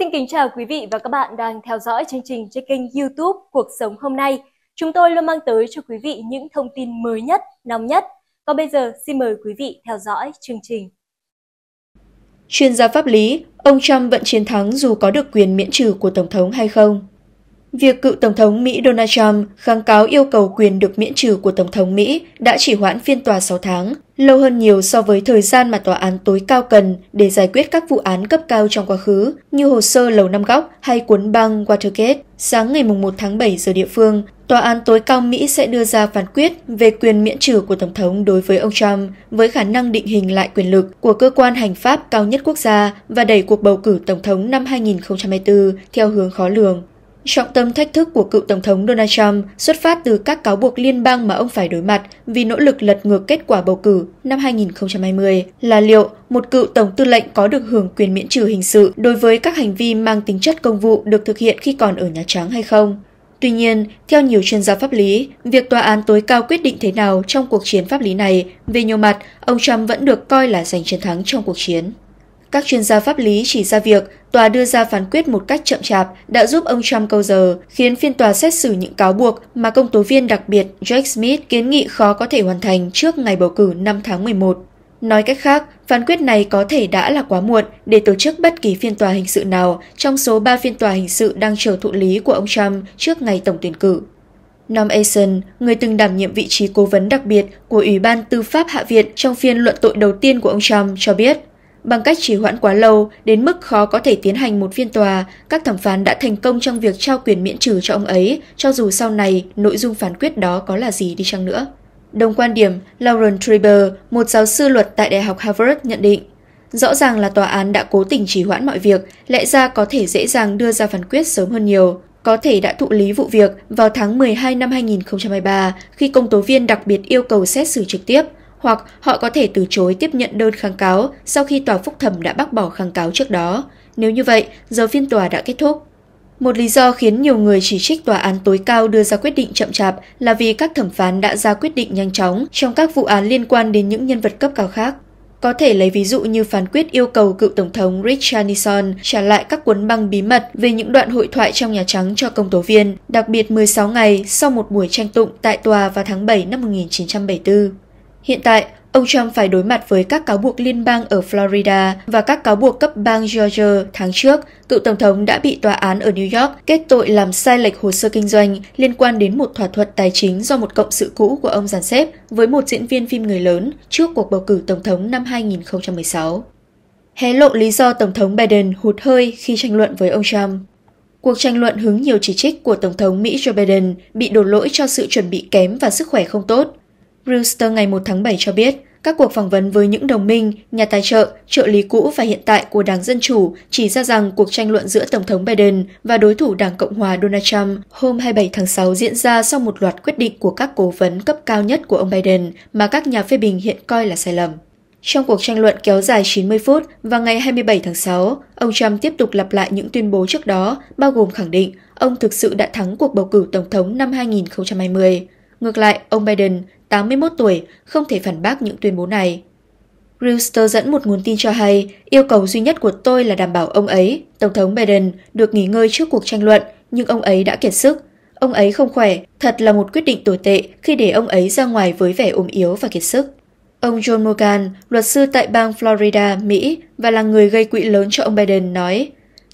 Xin kính chào quý vị và các bạn đang theo dõi chương trình trên kênh YouTube Cuộc sống hôm nay. Chúng tôi luôn mang tới cho quý vị những thông tin mới nhất, nóng nhất. Còn bây giờ xin mời quý vị theo dõi chương trình. Chuyên gia pháp lý, ông Trump vẫn chiến thắng dù có được quyền miễn trừ của tổng thống hay không? Việc cựu Tổng thống Mỹ Donald Trump kháng cáo yêu cầu quyền được miễn trừ của Tổng thống Mỹ đã chỉ hoãn phiên tòa 6 tháng, lâu hơn nhiều so với thời gian mà tòa án tối cao cần để giải quyết các vụ án cấp cao trong quá khứ, như hồ sơ Lầu Năm Góc hay cuốn băng Watergate. Sáng ngày 1 tháng 7 giờ địa phương, Tòa án tối cao Mỹ sẽ đưa ra phán quyết về quyền miễn trừ của Tổng thống đối với ông Trump với khả năng định hình lại quyền lực của cơ quan hành pháp cao nhất quốc gia và đẩy cuộc bầu cử Tổng thống năm 2024 theo hướng khó lường. Trọng tâm thách thức của cựu Tổng thống Donald Trump xuất phát từ các cáo buộc liên bang mà ông phải đối mặt vì nỗ lực lật ngược kết quả bầu cử năm 2020 là liệu một cựu Tổng tư lệnh có được hưởng quyền miễn trừ hình sự đối với các hành vi mang tính chất công vụ được thực hiện khi còn ở Nhà Trắng hay không. Tuy nhiên, theo nhiều chuyên gia pháp lý, việc tòa án tối cao quyết định thế nào trong cuộc chiến pháp lý này, về nhiều mặt, ông Trump vẫn được coi là giành chiến thắng trong cuộc chiến. Các chuyên gia pháp lý chỉ ra việc tòa đưa ra phán quyết một cách chậm chạp đã giúp ông Trump câu giờ, khiến phiên tòa xét xử những cáo buộc mà công tố viên đặc biệt Jake Smith kiến nghị khó có thể hoàn thành trước ngày bầu cử 5 tháng 11. Nói cách khác, phán quyết này có thể đã là quá muộn để tổ chức bất kỳ phiên tòa hình sự nào trong số 3 phiên tòa hình sự đang chờ thụ lý của ông Trump trước ngày tổng tuyển cử. Norm Eisen, người từng đảm nhiệm vị trí cố vấn đặc biệt của Ủy ban Tư pháp Hạ viện trong phiên luận tội đầu tiên của ông Trump, cho biết Bằng cách trì hoãn quá lâu, đến mức khó có thể tiến hành một phiên tòa, các thẩm phán đã thành công trong việc trao quyền miễn trừ cho ông ấy, cho dù sau này nội dung phán quyết đó có là gì đi chăng nữa. Đồng quan điểm, Lauren Trieber, một giáo sư luật tại Đại học Harvard nhận định, rõ ràng là tòa án đã cố tình trì hoãn mọi việc, lẽ ra có thể dễ dàng đưa ra phán quyết sớm hơn nhiều. Có thể đã thụ lý vụ việc vào tháng 12 năm 2023 khi công tố viên đặc biệt yêu cầu xét xử trực tiếp – hoặc họ có thể từ chối tiếp nhận đơn kháng cáo sau khi tòa phúc thẩm đã bác bỏ kháng cáo trước đó. Nếu như vậy, giờ phiên tòa đã kết thúc. Một lý do khiến nhiều người chỉ trích tòa án tối cao đưa ra quyết định chậm chạp là vì các thẩm phán đã ra quyết định nhanh chóng trong các vụ án liên quan đến những nhân vật cấp cao khác. Có thể lấy ví dụ như phán quyết yêu cầu cựu Tổng thống Richard Nixon trả lại các cuốn băng bí mật về những đoạn hội thoại trong Nhà Trắng cho công tố viên, đặc biệt 16 ngày sau một buổi tranh tụng tại tòa vào tháng 7 năm 1974. Hiện tại, ông Trump phải đối mặt với các cáo buộc liên bang ở Florida và các cáo buộc cấp bang Georgia tháng trước. Cựu Tổng thống đã bị tòa án ở New York kết tội làm sai lệch hồ sơ kinh doanh liên quan đến một thỏa thuận tài chính do một cộng sự cũ của ông giàn xếp với một diễn viên phim người lớn trước cuộc bầu cử Tổng thống năm 2016. Hé lộ lý do Tổng thống Biden hụt hơi khi tranh luận với ông Trump Cuộc tranh luận hứng nhiều chỉ trích của Tổng thống Mỹ Joe Biden bị đổ lỗi cho sự chuẩn bị kém và sức khỏe không tốt. Brewster ngày 1 tháng 7 cho biết, các cuộc phỏng vấn với những đồng minh, nhà tài trợ, trợ lý cũ và hiện tại của Đảng Dân Chủ chỉ ra rằng cuộc tranh luận giữa Tổng thống Biden và đối thủ Đảng Cộng hòa Donald Trump hôm 27 tháng 6 diễn ra sau một loạt quyết định của các cố vấn cấp cao nhất của ông Biden mà các nhà phê bình hiện coi là sai lầm. Trong cuộc tranh luận kéo dài 90 phút vào ngày 27 tháng 6, ông Trump tiếp tục lặp lại những tuyên bố trước đó, bao gồm khẳng định ông thực sự đã thắng cuộc bầu cử tổng thống năm 2020. Ngược lại, ông Biden 81 tuổi, không thể phản bác những tuyên bố này. Reuters dẫn một nguồn tin cho hay, yêu cầu duy nhất của tôi là đảm bảo ông ấy, Tổng thống Biden, được nghỉ ngơi trước cuộc tranh luận, nhưng ông ấy đã kiệt sức. Ông ấy không khỏe, thật là một quyết định tồi tệ khi để ông ấy ra ngoài với vẻ ốm yếu và kiệt sức. Ông John Morgan, luật sư tại bang Florida, Mỹ và là người gây quỹ lớn cho ông Biden, nói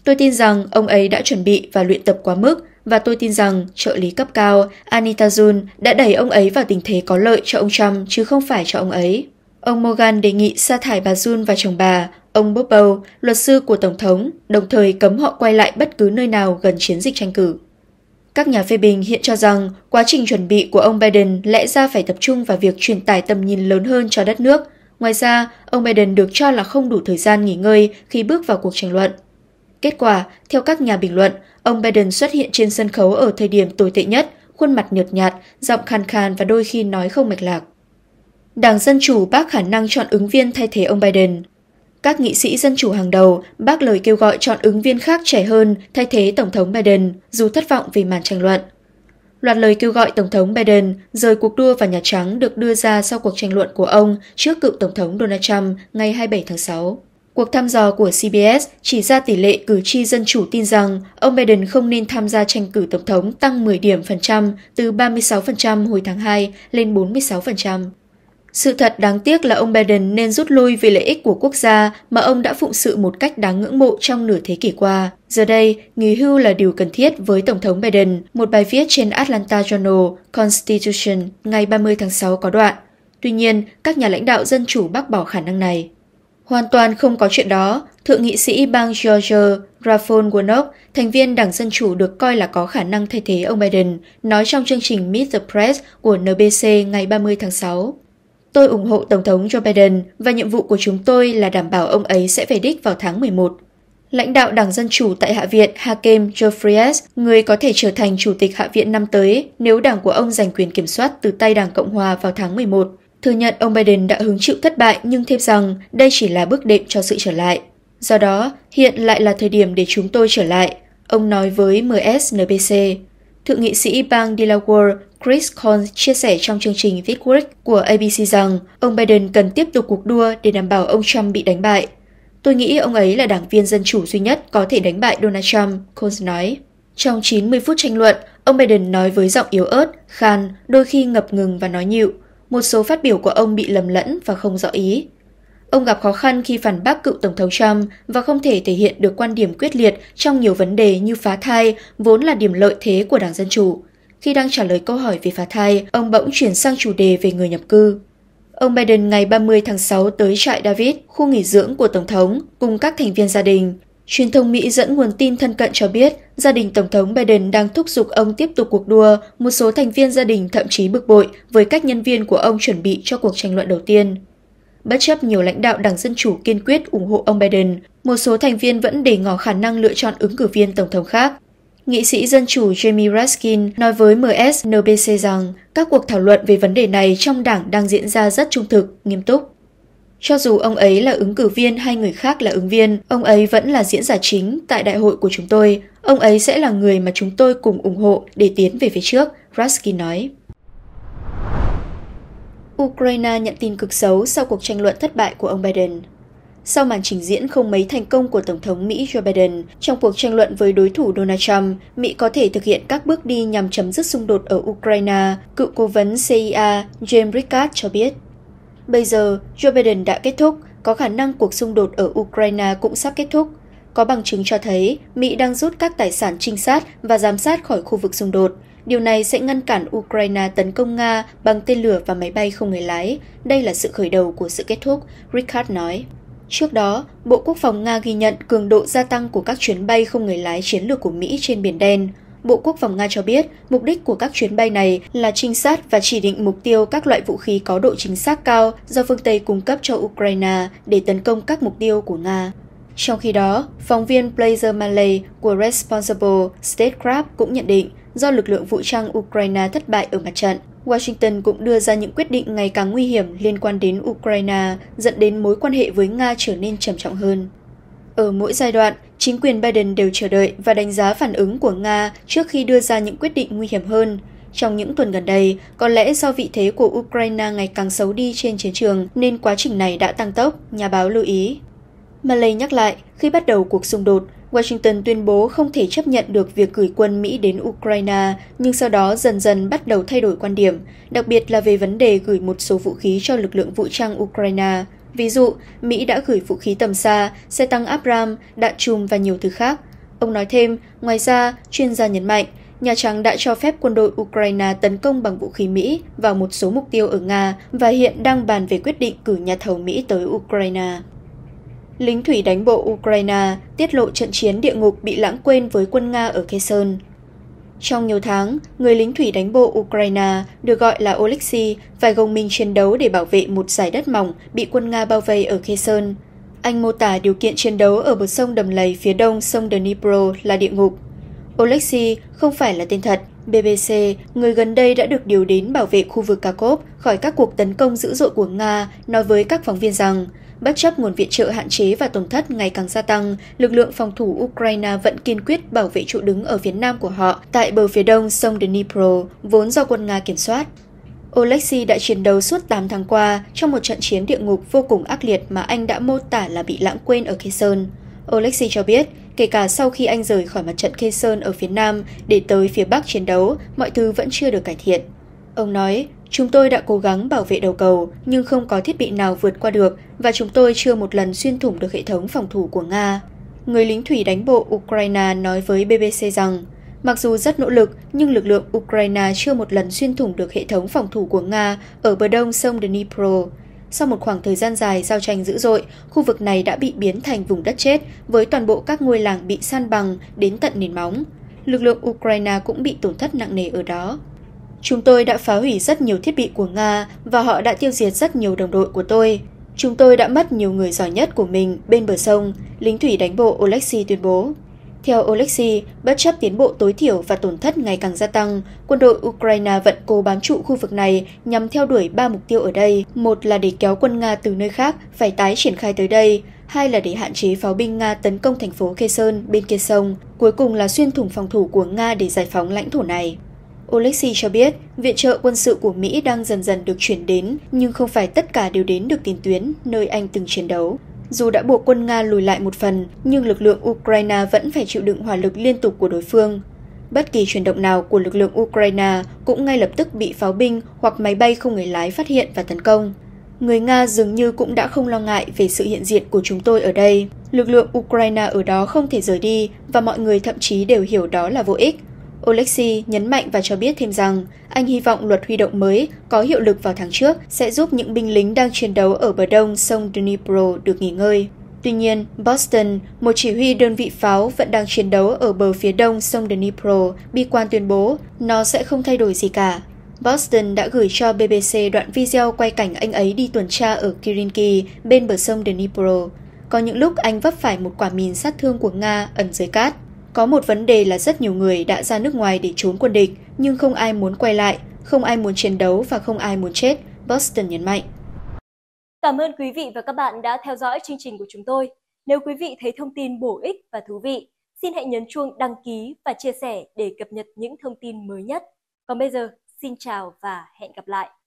Tôi tin rằng ông ấy đã chuẩn bị và luyện tập quá mức, và tôi tin rằng trợ lý cấp cao Anita Jun đã đẩy ông ấy vào tình thế có lợi cho ông Trump chứ không phải cho ông ấy. Ông Morgan đề nghị sa thải bà Jun và chồng bà, ông Bobo, luật sư của Tổng thống, đồng thời cấm họ quay lại bất cứ nơi nào gần chiến dịch tranh cử. Các nhà phê bình hiện cho rằng quá trình chuẩn bị của ông Biden lẽ ra phải tập trung vào việc truyền tải tầm nhìn lớn hơn cho đất nước. Ngoài ra, ông Biden được cho là không đủ thời gian nghỉ ngơi khi bước vào cuộc tranh luận. Kết quả, theo các nhà bình luận, ông Biden xuất hiện trên sân khấu ở thời điểm tồi tệ nhất, khuôn mặt nhợt nhạt, giọng khàn khàn và đôi khi nói không mạch lạc. Đảng Dân Chủ bác khả năng chọn ứng viên thay thế ông Biden. Các nghị sĩ Dân Chủ hàng đầu bác lời kêu gọi chọn ứng viên khác trẻ hơn thay thế Tổng thống Biden, dù thất vọng vì màn tranh luận. Loạt lời kêu gọi Tổng thống Biden rời cuộc đua vào Nhà Trắng được đưa ra sau cuộc tranh luận của ông trước cựu Tổng thống Donald Trump ngày 27 tháng 6. Cuộc thăm dò của CBS chỉ ra tỷ lệ cử tri dân chủ tin rằng ông Biden không nên tham gia tranh cử tổng thống tăng 10 điểm phần trăm từ 36% hồi tháng 2 lên 46%. Sự thật đáng tiếc là ông Biden nên rút lui vì lợi ích của quốc gia mà ông đã phụng sự một cách đáng ngưỡng mộ trong nửa thế kỷ qua. Giờ đây, nghỉ hưu là điều cần thiết với Tổng thống Biden, một bài viết trên Atlanta Journal Constitution ngày 30 tháng 6 có đoạn. Tuy nhiên, các nhà lãnh đạo dân chủ bác bỏ khả năng này. Hoàn toàn không có chuyện đó, thượng nghị sĩ bang Georgia Raphael Warnock, thành viên Đảng Dân Chủ được coi là có khả năng thay thế ông Biden, nói trong chương trình Meet the Press của NBC ngày 30 tháng 6. Tôi ủng hộ Tổng thống Joe Biden và nhiệm vụ của chúng tôi là đảm bảo ông ấy sẽ về đích vào tháng 11. Lãnh đạo Đảng Dân Chủ tại Hạ viện Hakem Jeffries, người có thể trở thành Chủ tịch Hạ viện năm tới nếu đảng của ông giành quyền kiểm soát từ tay Đảng Cộng Hòa vào tháng 11, thừa nhận ông Biden đã hứng chịu thất bại nhưng thêm rằng đây chỉ là bước đệm cho sự trở lại. Do đó, hiện lại là thời điểm để chúng tôi trở lại, ông nói với MSNBC. Thượng nghị sĩ bang Delaware Chris Cohn chia sẻ trong chương trình Vitwork của ABC rằng ông Biden cần tiếp tục cuộc đua để đảm bảo ông Trump bị đánh bại. Tôi nghĩ ông ấy là đảng viên dân chủ duy nhất có thể đánh bại Donald Trump, Cohn nói. Trong 90 phút tranh luận, ông Biden nói với giọng yếu ớt, khan, đôi khi ngập ngừng và nói nhịu – một số phát biểu của ông bị lầm lẫn và không rõ ý. Ông gặp khó khăn khi phản bác cựu Tổng thống Trump và không thể thể hiện được quan điểm quyết liệt trong nhiều vấn đề như phá thai, vốn là điểm lợi thế của Đảng Dân Chủ. Khi đang trả lời câu hỏi về phá thai, ông bỗng chuyển sang chủ đề về người nhập cư. Ông Biden ngày 30 tháng 6 tới trại David, khu nghỉ dưỡng của Tổng thống, cùng các thành viên gia đình. Truyền thông Mỹ dẫn nguồn tin thân cận cho biết, gia đình Tổng thống Biden đang thúc giục ông tiếp tục cuộc đua, một số thành viên gia đình thậm chí bực bội với cách nhân viên của ông chuẩn bị cho cuộc tranh luận đầu tiên. Bất chấp nhiều lãnh đạo Đảng Dân Chủ kiên quyết ủng hộ ông Biden, một số thành viên vẫn để ngỏ khả năng lựa chọn ứng cử viên Tổng thống khác. Nghị sĩ Dân Chủ Jamie Raskin nói với MSNBC rằng các cuộc thảo luận về vấn đề này trong đảng đang diễn ra rất trung thực, nghiêm túc. Cho dù ông ấy là ứng cử viên hay người khác là ứng viên, ông ấy vẫn là diễn giả chính tại đại hội của chúng tôi. Ông ấy sẽ là người mà chúng tôi cùng ủng hộ để tiến về phía trước, Raskin nói. Ukraine nhận tin cực xấu sau cuộc tranh luận thất bại của ông Biden. Sau màn trình diễn không mấy thành công của Tổng thống Mỹ Joe Biden trong cuộc tranh luận với đối thủ Donald Trump, Mỹ có thể thực hiện các bước đi nhằm chấm dứt xung đột ở Ukraine, cựu cố vấn CIA James Rickard cho biết. Bây giờ, Joe Biden đã kết thúc, có khả năng cuộc xung đột ở Ukraine cũng sắp kết thúc. Có bằng chứng cho thấy Mỹ đang rút các tài sản trinh sát và giám sát khỏi khu vực xung đột. Điều này sẽ ngăn cản Ukraine tấn công Nga bằng tên lửa và máy bay không người lái. Đây là sự khởi đầu của sự kết thúc, Richard nói. Trước đó, Bộ Quốc phòng Nga ghi nhận cường độ gia tăng của các chuyến bay không người lái chiến lược của Mỹ trên Biển Đen – Bộ Quốc phòng Nga cho biết mục đích của các chuyến bay này là trinh sát và chỉ định mục tiêu các loại vũ khí có độ chính xác cao do phương Tây cung cấp cho Ukraine để tấn công các mục tiêu của Nga. Trong khi đó, phóng viên Blazer Malay của Responsible Statecraft cũng nhận định do lực lượng vũ trang Ukraine thất bại ở mặt trận, Washington cũng đưa ra những quyết định ngày càng nguy hiểm liên quan đến Ukraine, dẫn đến mối quan hệ với Nga trở nên trầm trọng hơn. Ở mỗi giai đoạn, chính quyền Biden đều chờ đợi và đánh giá phản ứng của Nga trước khi đưa ra những quyết định nguy hiểm hơn. Trong những tuần gần đây, có lẽ do vị thế của Ukraine ngày càng xấu đi trên chiến trường nên quá trình này đã tăng tốc, nhà báo lưu ý. Malay nhắc lại, khi bắt đầu cuộc xung đột, Washington tuyên bố không thể chấp nhận được việc gửi quân Mỹ đến Ukraine, nhưng sau đó dần dần bắt đầu thay đổi quan điểm, đặc biệt là về vấn đề gửi một số vũ khí cho lực lượng vũ trang Ukraine. Ví dụ, Mỹ đã gửi vũ khí tầm xa, xe tăng Abram, đạn chùm và nhiều thứ khác. Ông nói thêm, ngoài ra, chuyên gia nhấn mạnh, Nhà Trắng đã cho phép quân đội Ukraine tấn công bằng vũ khí Mỹ vào một số mục tiêu ở Nga và hiện đang bàn về quyết định cử nhà thầu Mỹ tới Ukraine. Lính thủy đánh bộ Ukraine tiết lộ trận chiến địa ngục bị lãng quên với quân Nga ở Kherson. Trong nhiều tháng, người lính thủy đánh bộ Ukraine được gọi là Oleksiy phải gồng mình chiến đấu để bảo vệ một giải đất mỏng bị quân Nga bao vây ở Kherson. Anh mô tả điều kiện chiến đấu ở một sông đầm lầy phía đông sông Dnipro là địa ngục. Oleksiy không phải là tên thật. BBC, người gần đây đã được điều đến bảo vệ khu vực Kharkov khỏi các cuộc tấn công dữ dội của Nga, nói với các phóng viên rằng Bất chấp nguồn viện trợ hạn chế và tổn thất ngày càng gia tăng, lực lượng phòng thủ Ukraine vẫn kiên quyết bảo vệ trụ đứng ở phía nam của họ tại bờ phía đông sông Dnipro, vốn do quân Nga kiểm soát. Oleksiy đã chiến đấu suốt 8 tháng qua trong một trận chiến địa ngục vô cùng ác liệt mà anh đã mô tả là bị lãng quên ở Kherson. Oleksiy cho biết, kể cả sau khi anh rời khỏi mặt trận Kherson ở phía Nam để tới phía Bắc chiến đấu, mọi thứ vẫn chưa được cải thiện. Ông nói, Chúng tôi đã cố gắng bảo vệ đầu cầu, nhưng không có thiết bị nào vượt qua được và chúng tôi chưa một lần xuyên thủng được hệ thống phòng thủ của Nga. Người lính thủy đánh bộ Ukraine nói với BBC rằng, mặc dù rất nỗ lực nhưng lực lượng Ukraine chưa một lần xuyên thủng được hệ thống phòng thủ của Nga ở bờ đông sông Dnipro. Sau một khoảng thời gian dài giao tranh dữ dội, khu vực này đã bị biến thành vùng đất chết với toàn bộ các ngôi làng bị san bằng đến tận nền móng. Lực lượng Ukraine cũng bị tổn thất nặng nề ở đó. Chúng tôi đã phá hủy rất nhiều thiết bị của Nga và họ đã tiêu diệt rất nhiều đồng đội của tôi. Chúng tôi đã mất nhiều người giỏi nhất của mình bên bờ sông, lính thủy đánh bộ Oleksiy tuyên bố. Theo Oleksiy, bất chấp tiến bộ tối thiểu và tổn thất ngày càng gia tăng, quân đội Ukraine vẫn cố bám trụ khu vực này nhằm theo đuổi ba mục tiêu ở đây. Một là để kéo quân Nga từ nơi khác phải tái triển khai tới đây, hai là để hạn chế pháo binh Nga tấn công thành phố Kherson bên kia sông, cuối cùng là xuyên thủng phòng thủ của Nga để giải phóng lãnh thổ này. Oleksiy cho biết, viện trợ quân sự của Mỹ đang dần dần được chuyển đến, nhưng không phải tất cả đều đến được tiền tuyến, nơi anh từng chiến đấu. Dù đã buộc quân Nga lùi lại một phần, nhưng lực lượng Ukraine vẫn phải chịu đựng hỏa lực liên tục của đối phương. Bất kỳ chuyển động nào của lực lượng Ukraine cũng ngay lập tức bị pháo binh hoặc máy bay không người lái phát hiện và tấn công. Người Nga dường như cũng đã không lo ngại về sự hiện diện của chúng tôi ở đây. Lực lượng Ukraine ở đó không thể rời đi và mọi người thậm chí đều hiểu đó là vô ích. Oleksiy nhấn mạnh và cho biết thêm rằng anh hy vọng luật huy động mới có hiệu lực vào tháng trước sẽ giúp những binh lính đang chiến đấu ở bờ đông sông Dnipro được nghỉ ngơi. Tuy nhiên, Boston, một chỉ huy đơn vị pháo vẫn đang chiến đấu ở bờ phía đông sông Dnipro, bi quan tuyên bố nó sẽ không thay đổi gì cả. Boston đã gửi cho BBC đoạn video quay cảnh anh ấy đi tuần tra ở Kirinki bên bờ sông Dnipro. Có những lúc anh vấp phải một quả mìn sát thương của Nga ẩn dưới cát. Có một vấn đề là rất nhiều người đã ra nước ngoài để trốn quân địch, nhưng không ai muốn quay lại, không ai muốn chiến đấu và không ai muốn chết, Boston nhấn mạnh. Cảm ơn quý vị và các bạn đã theo dõi chương trình của chúng tôi. Nếu quý vị thấy thông tin bổ ích và thú vị, xin hãy nhấn chuông đăng ký và chia sẻ để cập nhật những thông tin mới nhất. Còn bây giờ, xin chào và hẹn gặp lại!